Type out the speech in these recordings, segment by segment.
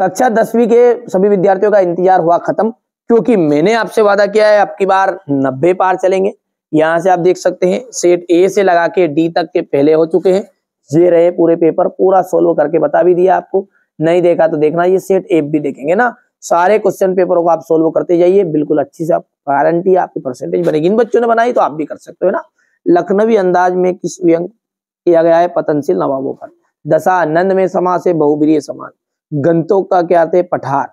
कक्षा दसवीं के सभी विद्यार्थियों का इंतजार हुआ खत्म क्योंकि मैंने आपसे वादा किया है आपकी बार नब्बे पार चलेंगे यहां से आप देख सकते हैं सेट ए से लगा के डी तक के पहले हो चुके हैं ये रहे पूरे पेपर पूरा सोल्व करके बता भी दिया आपको नहीं देखा तो देखना ये सेट एफ भी देखेंगे ना सारे क्वेश्चन पेपरों को आप सोल्व करते जाइए बिल्कुल अच्छी से आप गारंटी आपकी परसेंटेज बनेगी इन बच्चों ने बनाई तो आप भी कर सकते हो ना लखनवी अंदाज में किस व्यंग किया गया है पतनशील नवाबों पर दशा नंद में समा से बहुबरीय समान गंतों का क्या थे पठार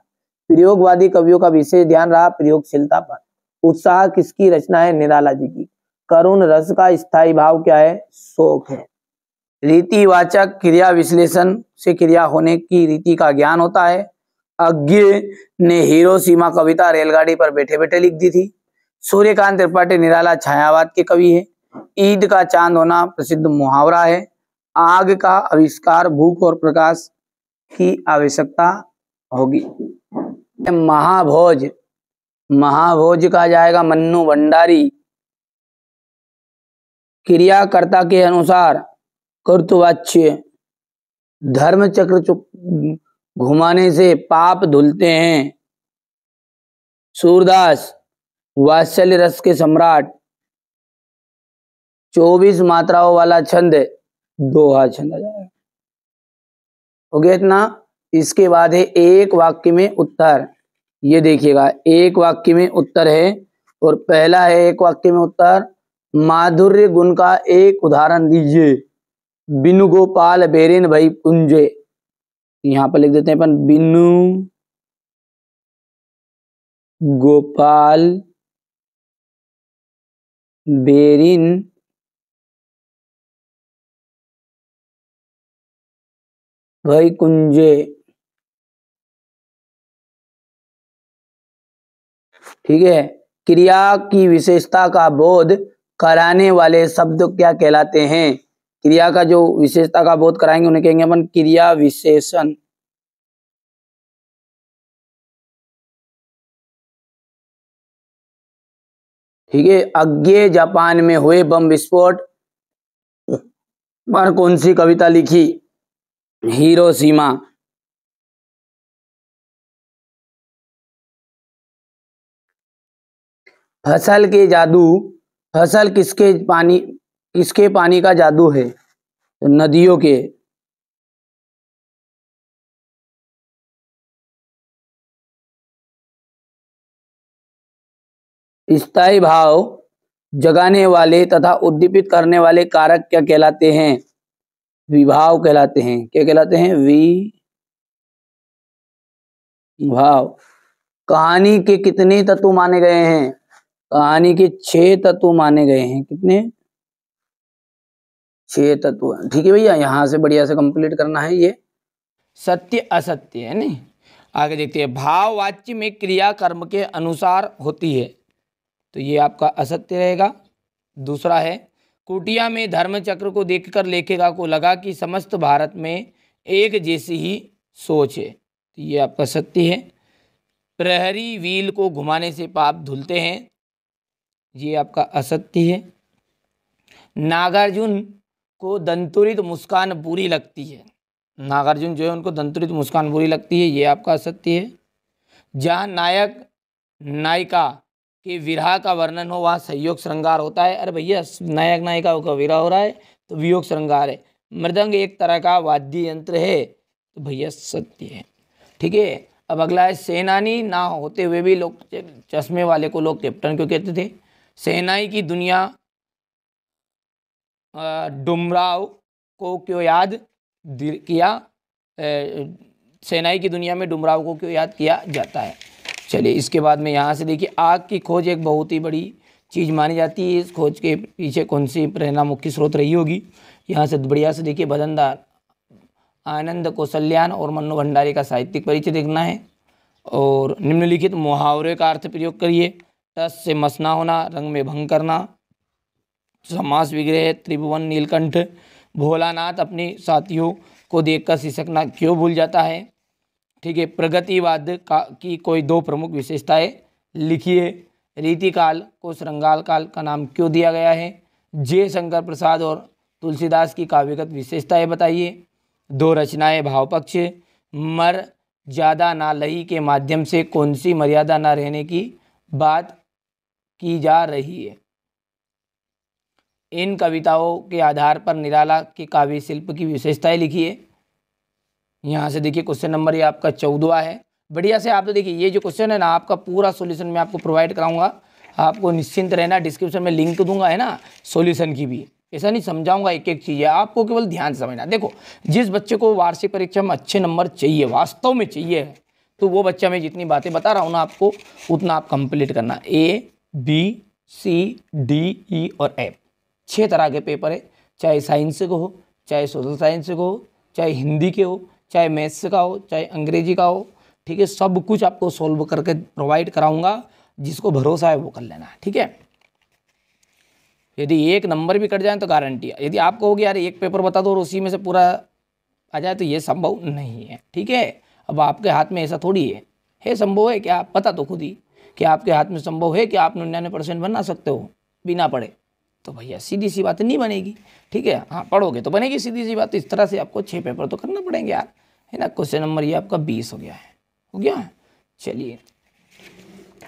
प्रयोगवादी कवियों का विशेष ध्यान रहा प्रयोगशीलता पर उत्साह किसकी रचना है निराला जी की करुण रस का स्थायी भाव क्या है शोक है रीति वाचक क्रिया विश्लेषण से क्रिया होने की रीति का ज्ञान होता है अज्ञ ने हीरो सीमा कविता रेलगाड़ी पर बैठे बैठे लिख दी थी सूर्यकांत त्रिपाठी निराला छायावाद के कवि है ईद का चांद होना प्रसिद्ध मुहावरा है आग का आविष्कार भूख और प्रकाश की आवश्यकता होगी महाभोज महाभोज कहा जाएगा मन्नू भंडारी क्रियाकर्ता के अनुसार कर्तवाच्य धर्म चक्र घुमाने से पाप धुलते हैं सूरदास वात्सल्य रस के सम्राट चौबीस मात्राओं वाला छंद दोहा छंद आ जाएगा हो गया इतना इसके बाद है एक वाक्य में उत्तर ये देखिएगा एक वाक्य में उत्तर है और पहला है एक वाक्य में उत्तर माधुर्य गुण का एक उदाहरण दीजिए बिनु गोपाल बेरेन भाई पुंजे यहां पर लिख देते हैं अपन बिनु गोपाल बेरिन वैकुंजे कुंजे ठीक है क्रिया की विशेषता का बोध कराने वाले शब्द क्या कहलाते हैं क्रिया का जो विशेषता का बोध कराएंगे उन्हें कहेंगे अपन क्रिया विशेषण ठीक है अज्ञे जापान में हुए बम विस्फोट पर कौन सी कविता लिखी हिरोशिमा फसल के जादू फसल किसके पानी किसके पानी का जादू है तो नदियों के स्थायी भाव जगाने वाले तथा उद्दीपित करने वाले कारक क्या कहलाते हैं विभाव कहलाते हैं क्या कहलाते हैं वी भाव कहानी के कितने तत्व माने गए हैं कहानी के छह तत्व माने गए हैं कितने छह तत्व ठीक है भैया यहाँ से बढ़िया से कंप्लीट करना है ये सत्य असत्य है नहीं आगे देखते हैं भाव वाच्य में क्रिया कर्म के अनुसार होती है तो ये आपका असत्य रहेगा दूसरा है कुटिया में धर्मचक्र को देखकर लेखिका को लगा कि समस्त भारत में एक जैसी ही सोच है तो ये आपका सत्य है प्रहरी व्हील को घुमाने से पाप धुलते हैं ये आपका असत्य है नागार्जुन को दंतुरित मुस्कान बुरी लगती है नागार्जुन जो है उनको दंतुरित मुस्कान बुरी लगती है ये आपका असत्य है जहाँ नायक नायिका कि विराह का वर्णन हो वहाँ सहयोग श्रृंगार होता है अरे भैया नायक नायिका का विराह हो रहा है तो वियोग श्रृंगार है मृदंग एक तरह का वाद्य यंत्र है तो भैया सत्य है ठीक है अब अगला है सेनानी ना होते हुए भी लोग चश्मे वाले को लोग कैप्टन क्यों कहते थे सेनाई की दुनिया डुमराव को क्यों याद किया सेनाई की दुनिया में डुमराव को क्यों याद किया जाता है चलिए इसके बाद में यहाँ से देखिए आग की खोज एक बहुत ही बड़ी चीज़ मानी जाती है इस खोज के पीछे कौन सी प्रेरणा मुख्य स्रोत रही होगी यहाँ से बढ़िया से देखिए भजनदार आनंद कौशल्यान और मनु भंडारी का साहित्यिक परिचय देखना है और निम्नलिखित मुहावरे का अर्थ प्रयोग करिए टस से मसना होना रंग में भंग करना समास विग्रह त्रिभुवन नीलकंठ भोलानाथ अपने साथियों को देखकर सिसकना क्यों भूल जाता है ठीक है प्रगतिवाद का की कोई दो प्रमुख विशेषताएं लिखिए रीतिकाल को श्रृंगाल काल का नाम क्यों दिया गया है जय शंकर प्रसाद और तुलसीदास की काव्यगत विशेषताएं बताइए दो रचनाएं भावपक्ष मर ज़्यादा ना लई के माध्यम से कौन सी मर्यादा ना रहने की बात की जा रही है इन कविताओं के आधार पर निराला के काव्य शिल्प की विशेषताएं लिखिए यहाँ से देखिए क्वेश्चन नंबर ये आपका चौदवा है बढ़िया से आप तो देखिए ये जो क्वेश्चन है ना आपका पूरा सोल्यूशन मैं आपको प्रोवाइड कराऊंगा आपको निश्चिंत रहना डिस्क्रिप्शन में लिंक दूंगा है ना सोल्यूशन की भी ऐसा नहीं समझाऊंगा एक एक चीज़ है आपको केवल ध्यान समझना देखो जिस बच्चे को वार्षिक परीक्षा में अच्छे नंबर चाहिए वास्तव में चाहिए तो वो बच्चा मैं जितनी बातें बता रहा हूँ ना आपको उतना आप कंप्लीट करना A B C D E और एफ छः तरह के पेपर है चाहे साइंस के हो चाहे सोशल साइंस के हो चाहे हिंदी के हो चाहे मैथ्स का हो चाहे अंग्रेजी का हो ठीक है सब कुछ आपको सॉल्व करके प्रोवाइड कराऊंगा जिसको भरोसा है वो कर लेना ठीक है यदि एक नंबर भी कट जाए तो गारंटी है यदि आप कहोगे यार एक पेपर बता दो और उसी में से पूरा आ जाए तो ये संभव नहीं है ठीक है अब आपके हाथ में ऐसा थोड़ी है है संभव है क्या पता तो खुद ही कि आपके हाथ में संभव है कि आप निन्यानवे परसेंट बना सकते हो बिना पढ़े तो भैया सीधी सी बात नहीं बनेगी ठीक है हाँ पढ़ोगे तो बनेगी सीधी सी बात इस तरह से आपको छः पेपर तो करना पड़ेंगे यार है ना क्वेश्चन नंबर ये आपका बीस हो गया है हो गया चलिए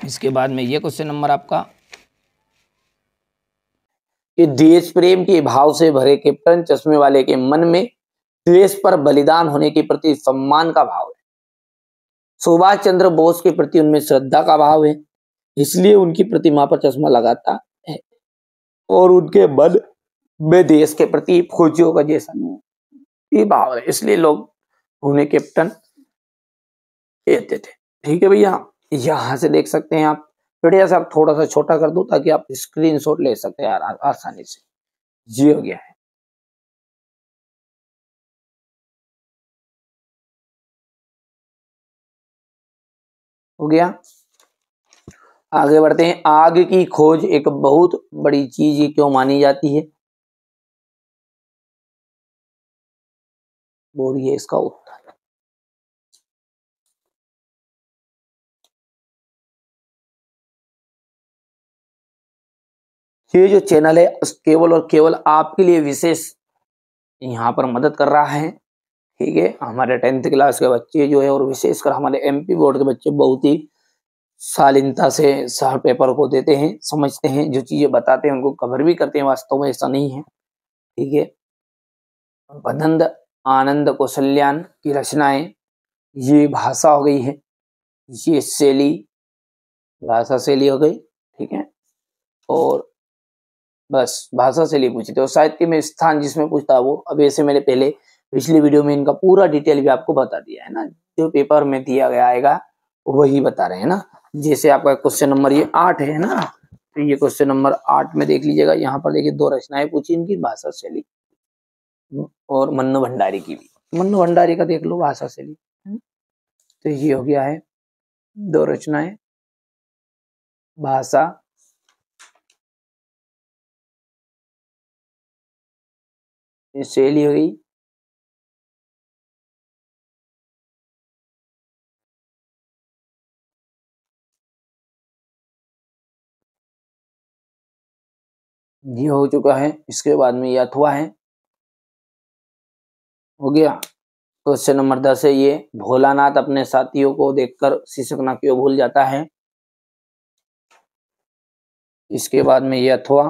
इसके बाद में ये क्वेश्चन नंबर आपका ये देश प्रेम के भाव से भरे कैप्टन चश्मे वाले के मन में देश पर बलिदान होने के प्रति सम्मान का भाव है सुभाष चंद्र बोस के प्रति उनमें श्रद्धा का भाव है इसलिए उनकी प्रतिमा पर चश्मा लगाता और उनके मन में देश के प्रति फौजियों का जैसा ये भाव है इसलिए लोग उन्हें कैप्टन कहते थे ठीक है भैया यहाँ से देख सकते हैं आप वीडियो से आप थोड़ा सा छोटा कर दो ताकि आप स्क्रीन शॉट ले सकते हैं आसानी से जी हो गया है हो गया आगे बढ़ते हैं आग की खोज एक बहुत बड़ी चीज क्यों मानी जाती है बोलिए इसका उत्तर ये जो चैनल है केवल और केवल आपके लिए विशेष यहाँ पर मदद कर रहा है ठीक है हमारे टेंथ क्लास के बच्चे जो है और विशेषकर हमारे एमपी बोर्ड के बच्चे बहुत ही शालीनता से सर पेपर को देते हैं समझते हैं जो चीज़ें बताते हैं उनको कवर भी करते हैं वास्तव में ऐसा नहीं है ठीक है बदंद आनंद कौशल्यान की रचनाएं ये भाषा हो गई है ये शैली भाषा शैली हो गई ठीक है और बस भाषा शैली पूछते और साहित्य में स्थान जिसमें पूछता वो अब ऐसे मैंने पहले पिछली वीडियो में इनका पूरा डिटेल भी आपको बता दिया है ना जो पेपर में दिया गया आएगा वही बता रहे हैं ना जैसे आपका क्वेश्चन नंबर ये आठ है ना तो ये क्वेश्चन नंबर आठ में देख लीजिएगा यहाँ पर देखिए दो रचनाएं पूछी इनकी भाषा शैली और मन्नू भंडारी की भी मन्नू भंडारी का देख लो भाषा शैली हम्म। तो ये हो गया है दो रचनाएं भाषा शैली हो गई घी हो चुका है इसके बाद में यह अथवा है हो गया क्वेश्चन नंबर दस है ये भोलानाथ अपने साथियों को देखकर ना क्यों भूल जाता है इसके बाद में यह अथवा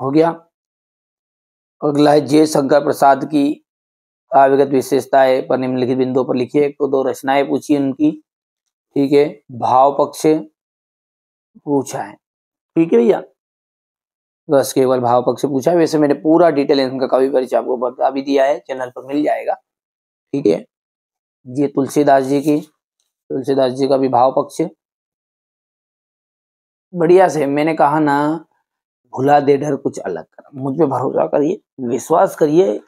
हो गया अगला है जय शंकर प्रसाद की काव्यगत विशेषताएं पर निम्नलिखित बिंदुओं पर लिखिए तो दो रचनाएं पूछी उनकी ठीक है भाव पक्ष पूछा है ठीक है भैया बस केवल भाव पक्ष पूछा है वैसे मैंने पूरा डिटेल इनका कवि परिचय आपको बता भी दिया है चैनल पर मिल जाएगा ठीक है ये तुलसीदास जी की तुलसीदास जी का भी भाव पक्ष बढ़िया से मैंने कहा ना भुला दे डर कुछ अलग कर मुझ पर भरोसा करिए विश्वास करिए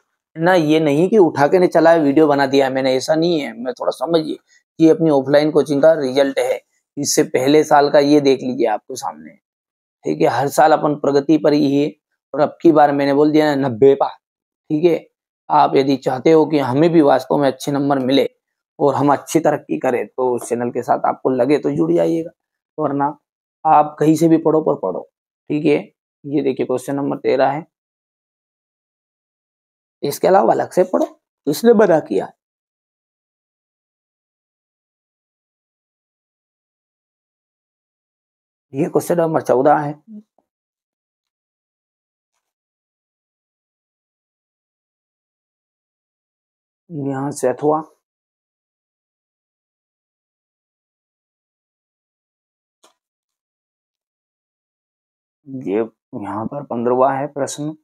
ना ये नहीं कि उठा के नहीं चला वीडियो बना दिया मैंने ऐसा नहीं है मैं थोड़ा समझिए कि अपनी ऑफलाइन कोचिंग का रिजल्ट है इससे पहले साल का ये देख लीजिए आपके सामने ठीक है हर साल अपन प्रगति पर ही है और अब की बार मैंने बोल दिया ना नब्बे पा ठीक है आप यदि चाहते हो कि हमें भी वास्तव में अच्छे नंबर मिले और हम अच्छी तरक्की करें तो उस चैनल के साथ आपको लगे तो जुड़ जाइएगा वरना आप कहीं से भी पढ़ो पर पढ़ो ठीक है ये देखिए क्वेश्चन नंबर तेरह है इसके अलावा अलग से पढ़ो इसने मना किया ये क्वेश्चन नंबर चौदह है यहां से अथवा ये यहाँ पर पंद्रवा है प्रश्न